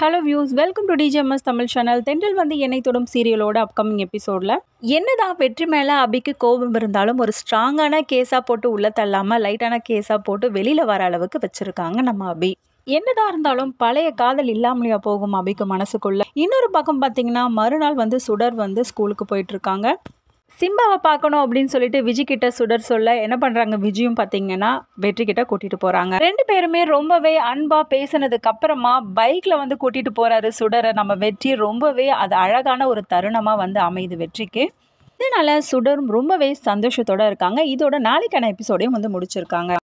hello views welcome to D G M S Tamil channel தென்றல் வந்து என்னை தொடும் சீரியலோட அப்கமிங் எபிசோடில் என்னதான் வெற்றி மேலே அபிக்கு கோபம் இருந்தாலும் ஒரு ஸ்ட்ராங்கான கேஸாக போட்டு உள்ளே தள்ளாமல் லைட்டான கேஸாக போட்டு வெளியில் வர அளவுக்கு வச்சுருக்காங்க நம்ம அபி என்னதான் இருந்தாலும் பழைய காதல் இல்லாமலையா போகும் அபிக்கு மனசுக்குள்ள இன்னொரு பக்கம் பார்த்தீங்கன்னா மறுநாள் வந்து சுடர் வந்து ஸ்கூலுக்கு போயிட்டு இருக்காங்க சிம்பாவை பார்க்கணும் அப்படின்னு சொல்லிட்டு விஜய் கிட்ட சுடர் சொல்ல என்ன பண்ணுறாங்க விஜயும் பாத்தீங்கன்னா வெற்றி கிட்ட கூட்டிகிட்டு போகிறாங்க ரெண்டு பேருமே ரொம்பவே அன்பாக பேசினதுக்கு அப்புறமா பைக்கில் வந்து கூட்டிகிட்டு போகிறாரு சுடரை நம்ம வெற்றி ரொம்பவே அது அழகான ஒரு தருணமாக வந்து அமையுது வெற்றிக்கு இதனால் சுடரும் ரொம்பவே சந்தோஷத்தோட இருக்காங்க இதோட நாளைக்கான எபிசோடையும் வந்து முடிச்சிருக்காங்க